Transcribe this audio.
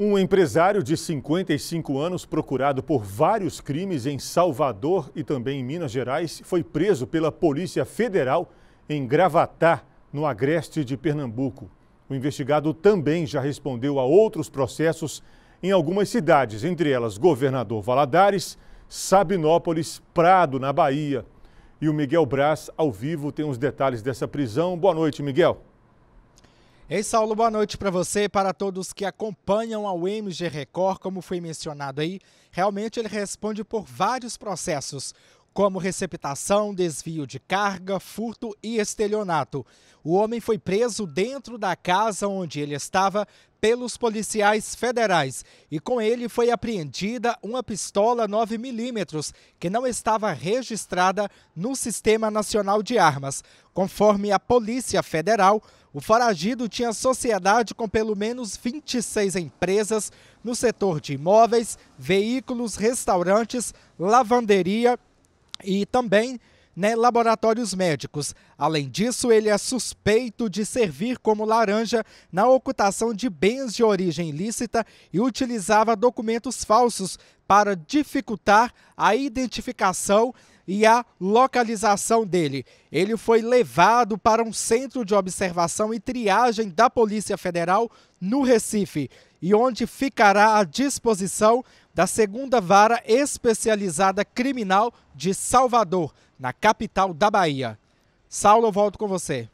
Um empresário de 55 anos, procurado por vários crimes em Salvador e também em Minas Gerais, foi preso pela Polícia Federal em Gravatá, no agreste de Pernambuco. O investigado também já respondeu a outros processos em algumas cidades, entre elas Governador Valadares, Sabinópolis, Prado, na Bahia. E o Miguel Braz, ao vivo, tem os detalhes dessa prisão. Boa noite, Miguel. Ei, Saulo, boa noite para você e para todos que acompanham ao MG Record. Como foi mencionado aí, realmente ele responde por vários processos, como receptação, desvio de carga, furto e estelionato. O homem foi preso dentro da casa onde ele estava pelos policiais federais e com ele foi apreendida uma pistola 9 milímetros que não estava registrada no Sistema Nacional de Armas. Conforme a Polícia Federal, o foragido tinha sociedade com pelo menos 26 empresas no setor de imóveis, veículos, restaurantes, lavanderia e também né, laboratórios médicos. Além disso, ele é suspeito de servir como laranja na ocultação de bens de origem ilícita e utilizava documentos falsos para dificultar a identificação e a localização dele. Ele foi levado para um centro de observação e triagem da Polícia Federal no Recife e onde ficará à disposição da segunda vara especializada criminal de Salvador, na capital da Bahia. Saulo, eu volto com você.